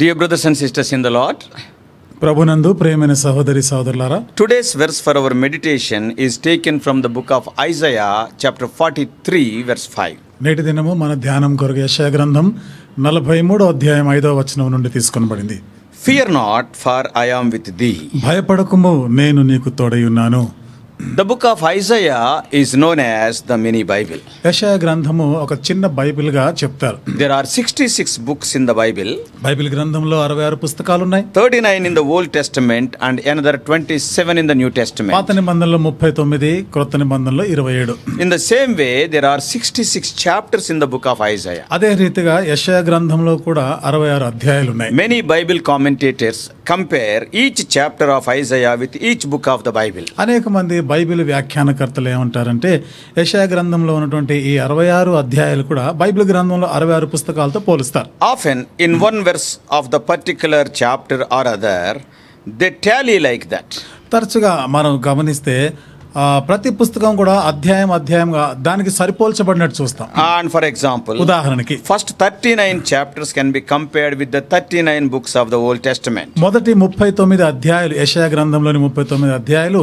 Dear brothers and sisters in the Lord ప్రభునందు ప్రేమైన సహోదరి సహోదరులారా today's verse for our meditation is taken from the book of Isaiah chapter forty three verse five నేటి దినము మన ధ్యానం కొరకు యశయ గ్రంథం నలభై మూడో అధ్యాయం ఐదో వచనం నుండి తీసుకొనబడింది fear not for I am with the భయపడకుము నేను నీకు తోడై ఉన్నాను the book of Isaiah is known as the mini Bible యషయ గ్రంథము ఒక చిన్న బైబిల్ గా చెప్తారు there are sixty six books in the Bible Bible గ్రంథంలో అరవై ఆరు పుస్తకాలు ఉన్నాయి thirty nine in the Old Testament and another twenty seven in the New Testament పాత నిబంధనలో ముప్పై తొమ్మిది క్రొత్త నిబంధనలో ఇరవై ఏడు in the same way there are sixty six chapters in the book of Isaiah అదే రీతిగా యషయ గ్రంథంలో కూడా అరవై ఆరు అధ్యాయాలు ఉన్నాయి many Bible commentators compare each chapter of Isaiah with each book of the Bible అనేక మంది బైబిల్ వ్యాఖ్యానకర్తలు ఏమంటారంటే యశా గ్రంథంలో ఉన్నటువంటి ఈ అరవై ఆరు అధ్యాయాలు కూడా బైబిల్ గ్రంథంలో అరవై ఆరు పుస్తకాలతో పోలుస్తారు often in one verse of the particular chapter or other they tally like that తరచుగా మనం గమనిస్తే ప్రతి పుస్తకం కూడా అధ్యాయం అధ్యాయంగా దానికి సరిపోల్చబడినట్టు చూస్తాం అండ్ ఫర్ ఎగ్జాంపుల్ ఉదాహరణకి first thirty nine chapters can be compared with the thirty nine books of the Old Testament మొదటి ముప్పై తొమ్మిది అధ్యాయులు యశయా గ్రంథంలోని ముప్పై తొమ్మిది అధ్యాయులు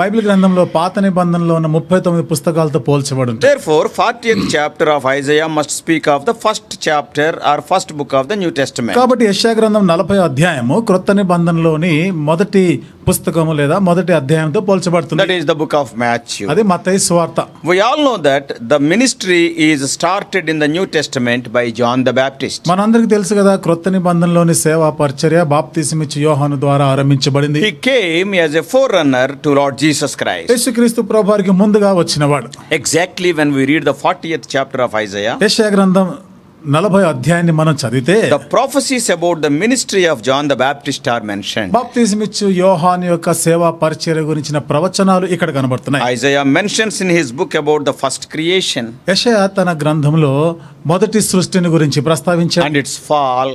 బైబిల్ గ్రంథంలో పాత నిబంధనలో ఉన్న ముప్పై తొమ్మిది పుస్తకాలతో పోల్చబడి therefore forty chapter of Isaiah must speak of the first chapter or first book of the New Testament కాబట్టి యషయా గ్రంథం నలభై అధ్యాయము క్రొత్త నిబంధనలోని మొదటి పుస్తకము లేదా మొదటి అధ్యాయంతో పోల్చబడుతుంది that is the book book of Matthew అది మతయ సువార్త we all know that the ministry is started in the New Testament by John the Baptist మన అందరికి తెలుసు కదా క్రొత్త నిబంధనలోని సేవా పరిచర్య బాప్తిసం ఇచ్చి యోహాను ద్వారా ఆరంభించబడింది he came as a forerunner to Lord Jesus Christ యేసుక్రీస్తు ప్రభువారికి ముందుగా వచ్చినవాడు exactly when we read the 40th chapter of Isaiah యెషయా గ్రంథం నలభై అధ్యాయాన్ని మనం చదివితే the prophecies about the ministry of John the Baptist are mention బాప్తిజం ఇచ్చు యోహాన్ యొక్క సేవా పరిచయ గురించిన ప్రవచనాలు ఇక్కడ కనబడుతున్నాయి Isaiah mentions in his book about the first creation యెషయా తన గ్రంథంలో మొదటి సృష్టిని గురించి ప్రస్తావించాడు అండ్ ఇట్స్ ఫాల్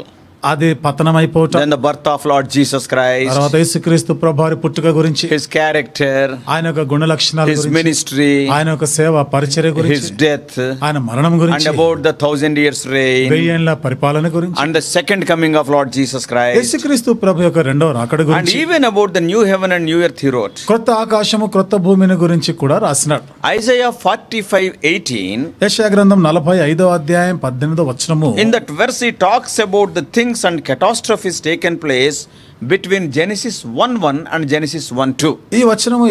అది పతనమైపోవటం then birth of Lord Jesus Christ తర్వాత యేసుక్రీస్తు ప్రభువారి పుట్టుక గురించి హిస్ క్యారెక్టర్ ఆయన యొక్క గుణ లక్షణాలు హిస్ మినిస్ట్రీ ఆయన యొక్క సేవ పరిచర్య గురించి హిస్ డెత్ ఆయన మరణం గురించి and about the 1000 years reign వెయ్యేళ్ల పరిపాలన గురించి and the second coming of Lord Jesus Christ యేసుక్రీస్తు ప్రభు యొక్క రెండవ రాకడ గురించి and even about the new heaven and new earth he కొత్త ఆకాశము కొత్త భూమిని గురించి కూడా రాసినాడు ఐజయా 45:18 యెషయా గ్రంథం 45వ అధ్యాయం 18వ వచనము in that verse he talks about the thing and killings and place between Genesis one one and Genesis one two ఈ వచనము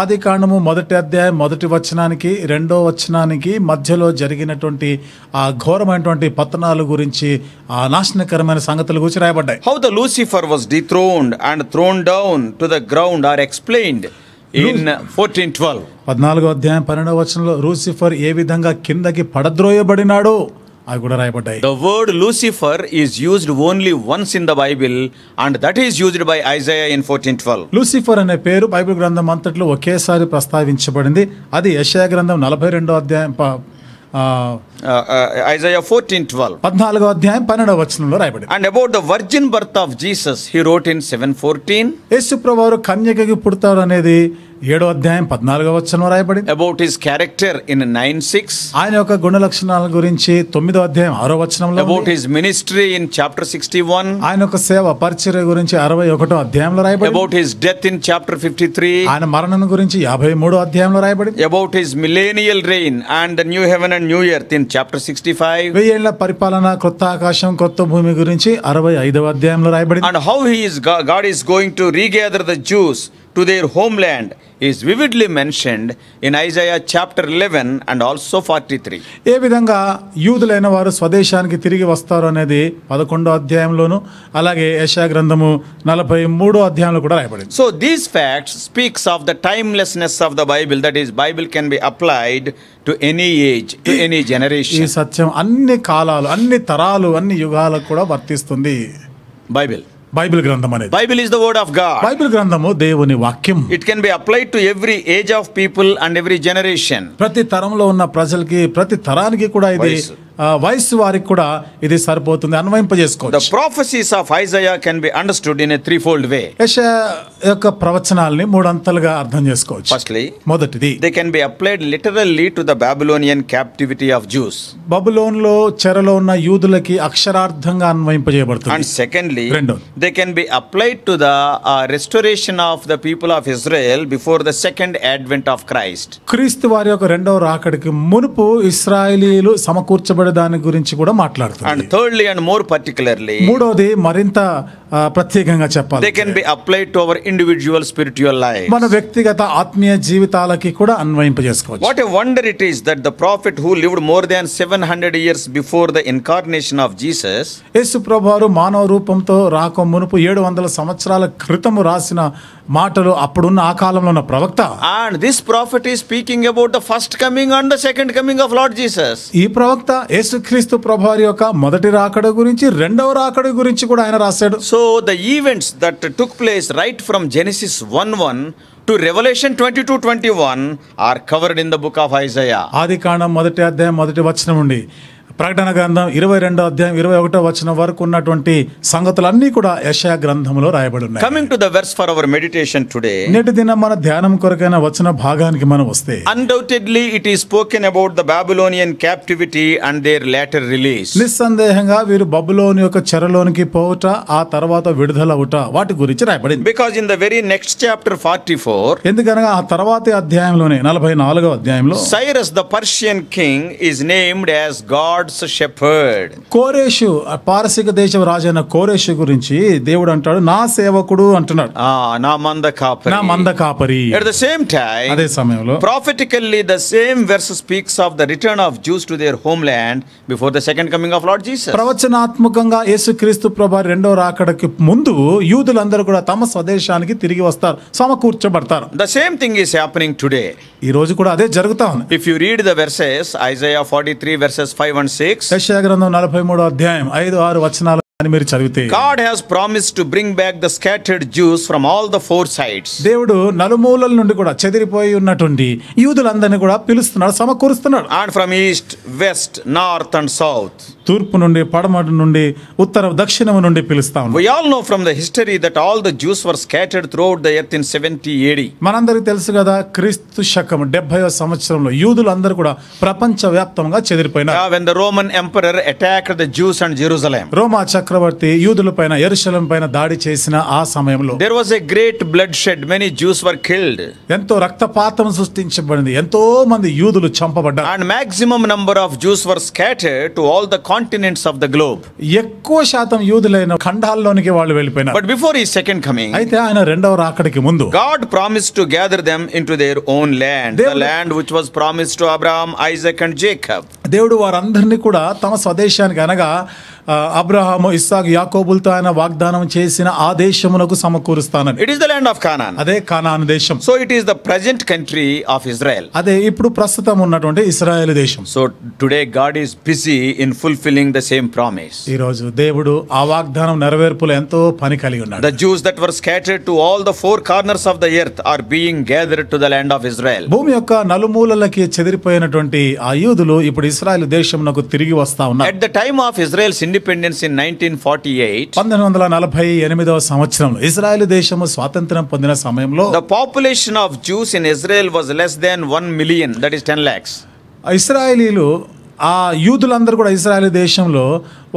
ఆది కాండము మొదటి అధ్యాయం మొదటి వచనానికి రెండో వచనానికి మధ్యలో జరిగినటువంటి ఆ ఘోరమైనటువంటి పతనాల గురించి ఆ నాశనకరమైన సంగతుల గురించి రాయబడ్డాయి. How the Lucifer was dethroned and thrown down to the ground or explained in fourteen twelve పద్నాలుగో అధ్యాయం పన్నెండవ వచనంలో రూసిఫర్ ఏ విధంగా కిందకి పడద్రోయబడినాడు అవి కూడా రాయబడ్డాయి the word Lucifer is used only once in the Bible and that is used by Isaiah in fourteen twelve Lucifer అనే పేరు బైబిల్ గ్రంథం అంతట్లో ఒకేసారి ప్రస్తావించబడింది అది యషయా గ్రంథం నలభై రెండో అధ్యాయం ఐజయా ఫోర్టీన్ ట్వెల్వ్ పద్నాలుగో అధ్యాయం పన్నెండవ వచనంలో రాయబడి and about the virgin birth of Jesus he wrote in seven fourteen యేసు ప్రభువారు కన్యకకి పుడతారు అనేది ఏడో అధ్యాయం పద్నాలుగో వచనంలో రాయబడి about his character in nine six ఆయన యొక్క గుణ లక్షణాల గురించి తొమ్మిదో అధ్యాయం ఆరో వచనంలో about his ministry in chapter sixty one ఆయన యొక్క సేవ పరిచర్య గురించి అరవై ఒకటో అధ్యాయంలో రాయబడి about his death in chapter fifty three ఆయన మరణం గురించి యాభై మూడో అధ్యాయంలో రాయబడి about his millennial reign and new heaven and new earth in chapter sixty five ఏళ్ళ పరిపాలన కొత్త ఆకాశం కొత్త భూమి గురించి అరవై ఐదవ అధ్యాయంలో రాయబడి and how his God is going to regather the Jews to their home land is vividly mentioned in Isaiah chapter eleven and also forty three ఏ విధంగా యూదులైన వారు స్వదేశానికి తిరిగి వస్తారు అనేది పదకొండో అధ్యాయంలోనూ అలాగే యశా గ్రంథము నలభై మూడో అధ్యాయంలో కూడా రాయబడింది so these facts speaks of the timelessness of the Bible that is Bible can be applied to any age to any generation ఈ సత్యం అన్ని కాలాలు అన్ని తరాలు అన్ని యుగాలకు కూడా వర్తిస్తుంది బైబిల్ బైబిల్ గ్రంథం అనేది Bible is the word of God Bible గ్రంథము దేవుని వాక్యం it can be applied to every age of people and every generation ప్రతి తరంలో ఉన్న ప్రజలకి ప్రతి తరానికి కూడా ఇది వయస్సు వారికి కూడా ఇది సరిపోతుంది అన్వయింపజేసుకోవచ్చు the prophecies of Isaiah can be understood in a three fold way యశ యొక్క ప్రవచనాల్ని మూడంతలుగా అర్థం చేసుకోవచ్చు ఫస్ట్లీ మొదటిది they can be applied literally to the Babylonian captivity of Jews బబులోన్లో చెరలో ఉన్న యూదులకి అక్షరార్థంగా అన్వయింపజేయబడుతుంది అండ్ సెకండ్లీ రెండు they can be applied to the restoration of the people of Israel before the second advent of Christ క్రీస్తు వారి యొక్క రెండవ రాకడికి మునుపు ఇస్రాయలీలు సమకూర్చబడి చేయబడే దాని గురించి కూడా మాట్లాడుతారు థర్డ్లీ అండ్ మోర్ పర్టికులర్లీ మూడోది మరింత ప్రత్యేకంగా చెప్పాలి they can be applied to our individual spiritual life మన వ్యక్తిగత ఆత్మీయ జీవితాలకి కూడా అన్వయింపజేసుకోవచ్చు what a wonder it is that the prophet who lived more than seven hundred years before the incarnation of Jesus యేసు ప్రభువారు మానవ రూపంతో రాక మునుపు ఏడు వందల సంవత్సరాల క్రితము రాసిన మాటలు అప్పుడున్న ఆ కాలంలో ఉన్న ప్రవక్త and this prophet is speaking about the first coming and the second coming of Lord Jesus ఈ ప్రవక్త యేసుక్రీస్తు ప్రభువారి యొక్క మొదటి రాకడ గురించి రెండవ రాకడ గురించి కూడా ఆయన రాశాడు so the events that took place right from Genesis one one to Revelation twenty two twenty one are covered in the book of Isaiah ఆది కాండం మొదటి అధ్యాయం మొదటి వచనం ఉండి ప్రకటన గ్రంథం ఇరవై రెండో అధ్యాయం ఇరవై ఒకటో వచ్చిన వరకు ఉన్నటువంటి సంగతులన్నీ కూడా యశా గ్రంథంలో రాయబడి ఉన్నాయి coming to the verse for our meditation today నేటి దిన మన ధ్యానం కొరకైన వచ్చిన భాగానికి మనం వస్తే undoubtedly it is spoken about the Babylonian captivity and their later release నిస్సందేహంగా వీరు బబులోని యొక్క చెరలోనికి పోవుట ఆ తర్వాత విడుదల అవుట వాటి గురించి రాయబడింది because in the very next chapter forty four ఎందుకనగా ఆ తర్వాత అధ్యాయంలోనే నలభై నాలుగో అధ్యాయంలో Cyrus the Persian king is named as God God's shepherd కోరేషు పారసిక దేశం రాజైన కోరేషు గురించి దేవుడు అంటాడు నా సేవకుడు అంటున్నాడు ఆ నా మంద కాపరి నా మంద కాపరి ఎట్ ద సేమ్ టైం అదే సమయంలో prophetically the same verse speaks of the return of Jews to their home land before the second coming of Lord Jesus ప్రవచనాత్మకంగా యేసుక్రీస్తు ప్రభు రెండో రాకడకి ముందు యూదులందరూ కూడా తమ స్వదేశానికి తిరిగి వస్తారు సమకూర్చబడతారు the same thing is happening today ఈ రోజు కూడా అదే జరుగుతా ఉంది if you read the verses Isaiah 43 three verses 5 and 6 యెషయా నలభై మూడు అధ్యాయం ఐదు ఆరు వచనాలు అని మీరు చదివితే God has promise to bring back the scattered Jews from all the four sides దేవుడు నలుమూలల నుండి కూడా చెదిరిపోయి ఉన్నటువంటి యూదులందరినీ కూడా పిలుస్తున్నాడు సమకూరుస్తున్నాడు and from east west north and south తూర్పు నుండి పడమట నుండి ఉత్తర దక్షిణం నుండి పిలుస్తాం we all know from the history that all the Jews were scattered throughout the earth in 70 AD మనందరికీ తెలుసు కదా క్రీస్తు శకం 70వ సంవత్సరంలో యూదులు అందరూ కూడా ప్రపంచవ్యాప్తంగా చెదిరిపోయినారు when the Roman emperor attacked the jews and jerusalem రోమా చక్రవర్తి యూదులపైన యెరూషలేం పైన దాడి చేసిన ఆ సమయంలో there a great bloodshed many jews were killed ఎంతో రక్తపాతం సృష్టించబడింది ఎంతో మంది యూదులు చంపబడ్డారు and maximum number of jews were scattered to all the continents of the globe ఎక్కువ శాతం యూదులైన ఖండాల్లోనికి వాళ్ళు వెళ్ళిపోయినారు బట్ బిఫోర్ ఈ సెకండ్ కమింగ్ అయితే ఆయన రెండవ రాకడికి ముందు God promise to gather them into their own land the land which was promise to Abraham Isaac and Jacob దేవుడు వారందరినీ కూడా తమ స్వదేశానికి అనగా అబ్రహాము ఇస్సాక్ యాకోబులతో ఆయన వాగ్దానం చేసిన ఆ దేశమునకు సమకూరుస్తానని it is the land of Canaan అదే కానాన్ దేశం so it is the present country of Israel అదే ఇప్పుడు ప్రస్తుతం ఉన్నటువంటి ఇస్రాయెల్ దేశం so today God is busy in fulfilling the same promise ఈ రోజు దేవుడు ఆ వాగ్దానం నెరవేర్పులో ఎంతో పని కలిగి ఉన్నాడు the Jews that were scattered to all the four corners of the earth are being gathered to the land of Israel భూమి యొక్క నలుమూలలకి చెదిరిపోయినటువంటి ఆ యూదులు ఇప్పుడు ఇస్రాయెల్ దేశమునకు తిరిగి వస్తా ఉన్నారు at the time of Israel independence in nineteen forty eight పంతొమ్మిది వందల నలభై ఎనిమిదవ సంవత్సరంలో ఇజ్రాయెల్ దేశము స్వాతంత్రం పొందిన సమయంలో the population of Jews in Israel was less than one million that is ten lakhs ఇస్రాయలీలు ఆ యూదులందరూ కూడా ఇజ్రాయెల్ దేశంలో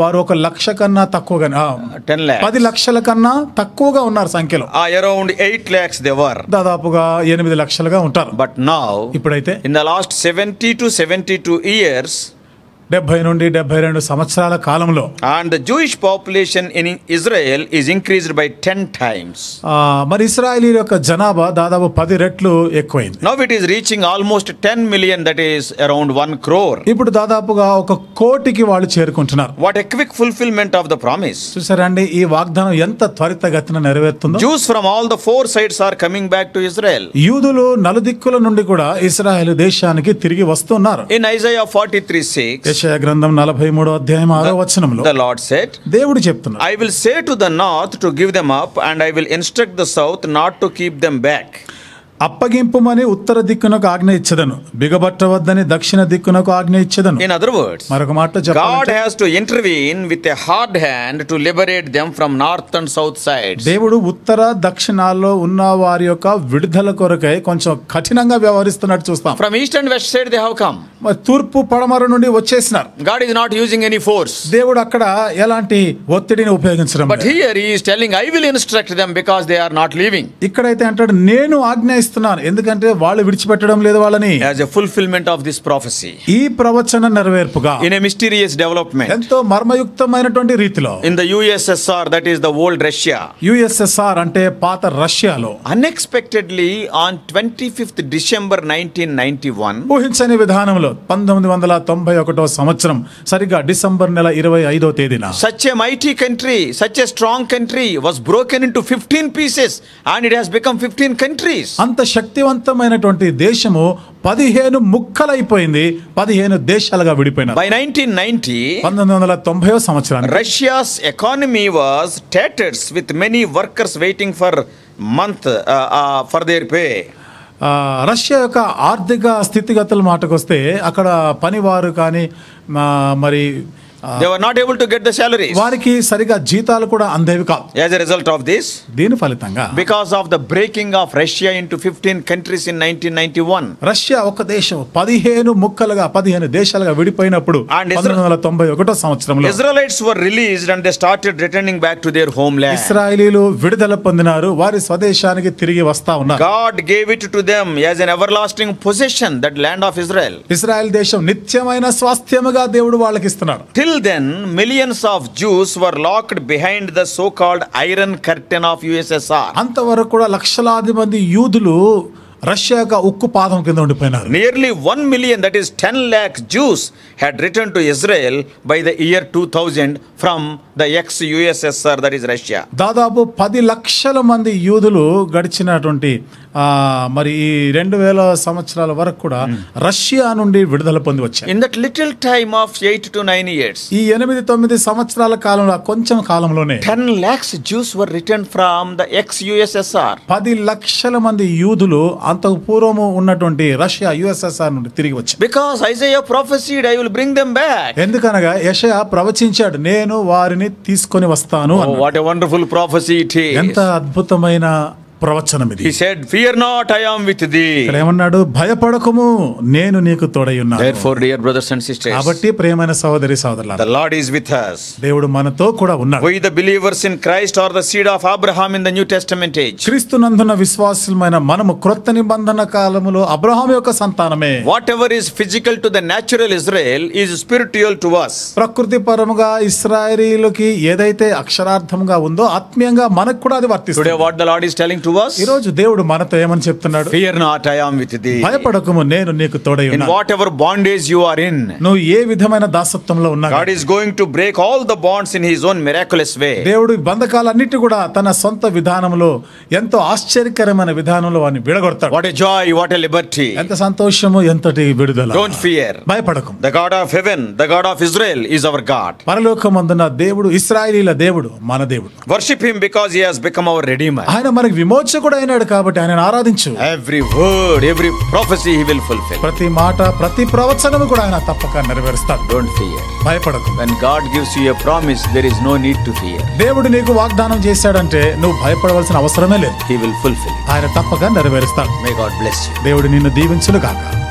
వారు ఒక లక్ష కన్నా తక్కువగా టెన్ పది లక్షల కన్నా తక్కువగా ఉన్నారు సంఖ్యలో అరౌండ్ ఎయిట్ లాక్స్ దేవర్ దాదాపుగా ఎనిమిది లక్షలుగా ఉంటారు బట్ నా ఇప్పుడైతే in the last seventy to seventy two years డెబ్బై నుండి డెబ్బై రెండు సంవత్సరాల కాలంలో and Jewish population in Israel is increased by ten times మరి ఇస్రాయలీ యొక్క జనాభా దాదాపు పది రెట్లు ఎక్కువైంది now it is reaching almost ten million that is around one crore ఇప్పుడు దాదాపుగా ఒక కోటికి వాళ్ళు చేరుకుంటున్నారు what a quick fulfilment of the promise చూసారండి ఈ వాగ్దానం ఎంత త్వరితగతిన నెరవేరుతుంది Jews from all the four sides are coming back to Israel యూదులు నలుదిక్కుల నుండి కూడా ఇస్రాయెల్ దేశానికి తిరిగి వస్తున్నారు in Isaiah forty three six యెషయా గ్రంథం 43వ అధ్యాయం వచనంలో ద లార్డ్ సెడ్ దేవుడు చెప్తున్నాడు I will say to the north to give them up and I will instruct the south not to keep them back అప్పగింపుమని ఉత్తర దిక్కునకు ఆజ్ఞ ఇచ్చదను బిగబట్టవద్దని దక్షిణ దిక్కునకు ఆజ్ఞ ఇచ్చదను ఇన్ అదర్ వర్డ్స్ మరొక మాట God to intervene with a hard hand to liberate them from north and south side దేవుడు ఉత్తర దక్షిణాల్లో ఉన్న వారి యొక్క విడుదల కొరకై కొంచెం కఠినంగా వ్యవహరిస్తున్నట్టు చూస్తాం from east and west side they have come తూర్పు పడమర నుండి వచ్చేసినారు God is not using any force దేవుడు అక్కడ ఎలాంటి ఒత్తిడిని ఉపయోగించడం but here he is telling I will instruct them because they are not leaving ఇక్కడైతే అంటాడు నేను ఆజ్ఞ ప్రకటిస్తున్నాను ఎందుకంటే వాళ్ళు విడిచిపెట్టడం లేదు వాళ్ళని as a fulfilment of this prophecy ఈ ప్రవచన నెరవేర్పుగా ఇన్ ఏ మిస్టీరియస్ డెవలప్మెంట్ ఎంతో మర్మయుక్తమైనటువంటి రీతిలో in the USSR that is the old Russia USSR అంటే పాత రష్యాలో unexpectedly on twenty fifth December nineteen ninety one ఊహించని విధానంలో పంతొమ్మిది వందల తొంభై ఒకటో సంవత్సరం సరిగ్గా డిసెంబర్ నెల ఇరవై ఐదో తేదీన such a mighty country such a strong country was broken into fifteen pieces and it has become fifteen countries అంత శక్తివంతమైనటువంటి దేశము పదిహేను ముక్కలైపోయింది పదిహేను దేశాలుగా విడిపోయినాయి బై నైన్టీన్ నైన్టీ పంతొమ్మిది వందల తొంభై సంవత్సరం Russia's economy was tatters with many workers waiting for month for their pay Russia యొక్క ఆర్థిక స్థితిగతుల మాటకొస్తే అక్కడ పనివారు కానీ మరి they were not able to get the salary వారికి సరిగా జీతాలు కూడా అందేవి కాదు as a result of this దీని ఫలితంగా because of the breaking of Russia into fifteen countries in nineteen one Russia ఒక దేశం పదిహేను ముక్కలుగా పదిహేను దేశాలుగా విడిపోయినప్పుడు పంతొమ్మిది తొంభై ఒకటో సంవత్సరంలో Israelites were released and they started returning back to their home homeland ఇజ్రాయెలీలు విడుదల పొందినారు వారి స్వదేశానికి తిరిగి వస్తా ఉన్నారు God gave it to them as an everlasting possession that land of Israel Israel దేశం నిత్యమైన స్వాస్థ్యముగా దేవుడు వాళ్ళకి ఇస్తున్నాడు till Till then, millions of Jews were locked behind the so called Iron Curtain of USSR. Antavarakuda Lakshaladimadi Yudlu. రష్యాగా ఉక్కు పాదం కింద ఉండిపోయినారు nearly one million that is ten lakh Jews had return to Israel by the year two thousand the ex USSR that is Russia దాదాపు పది లక్షల మంది యూదులు గడిచినటువంటి మరి ఈ రెండు వేల సంవత్సరాల వరకు కూడా hmm. రష్యా నుండి విడుదల పొంది వచ్చాయి in that little time of eight to nine years ఈ ఎనిమిది తొమ్మిది సంవత్సరాల కాలంలో కొంచెం కాలంలోనే ten lakhs Jews were return from the ex USSR పది లక్షల మంది యూదులు అంతకు పూర్వము ఉన్నటువంటి రష్యా యుఎస్ఎస్ఆర్ నుండి తిరిగి వచ్చాయి because Isaiah prophesied I will bring them back ఎందుకనగా యషయా ప్రవచించాడు నేను వారిని తీసుకొని వస్తాను వాట్ వండర్ఫుల్ ప్రాఫెసీ ఎంత అద్భుతమైన ప్రవచనం ఇది said fear not I am with the ఏమన్నాడు భయపడకము నేను నీకు తోడై ఉన్నాను for dear brothers and sisters కాబట్టి ప్రియమైన సోదరి సోదరులారా the Lord is with us దేవుడు మనతో కూడా ఉన్నాడు we the believers in Christ are the seed of Abraham in the New Testament age క్రీస్తునందున విశ్వాసులమైన మనము క్రొత్త నిబంధన కాలములో అబ్రహాం యొక్క సంతానమే whatever is physical to the natural Israel is spiritual to us ప్రకృతి పరముగా ఇస్రాయేలీలకి ఏదైతే అక్షరార్థంగా ఉందో ఆత్మీయంగా మనకు కూడా అది వర్తిస్తుంది today what the Lord is telling to us ఈ రోజు దేవుడు మనతో ఏమని చెప్తున్నాడు fear not I am with the భయపడకుము నేను నీకు తోడై ఉన్నాను whatever bondage you are in నువ్వు ఏ విధమైన దాసత్వంలో ఉన్నా God is going to break all the bonds in his own miraculous way దేవుడు బంధకాలన్నిటి కూడా తన సొంత విధానంలో ఎంతో ఆశ్చర్యకరమైన విధానంలో వాని విడగొడతాడు what a joy what a liberty ఎంత సంతోషము ఎంతటి విడుదల డోంట్ ఫియర్ భయపడకుము the God of heaven the God of Israel is our God పరలోకమందున దేవుడు ఇశ్రాయేలీల దేవుడు మన దేవుడు worship him because he has become our redeemer ఆయన మనకి విమో విమోచకుడు అయినాడు కాబట్టి ఆయన ఆరాధించు every word every prophecy will fulfil ప్రతి మాట ప్రతి ప్రవచనము కూడా ఆయన తప్పక నెరవేరుస్తాడు డోంట్ ఫియర్ భయపడకు when God gives you a promise there is no need to fear దేవుడు నీకు వాగ్దానం చేశాడంటే నువ్వు భయపడవలసిన అవసరమే లేదు హి విల్ ఫుల్ఫిల్ ఆయన తప్పక నెరవేరుస్తాడు మే గాడ్ బ్లెస్ యు దేవుడు నిన్ను దీవించును గాక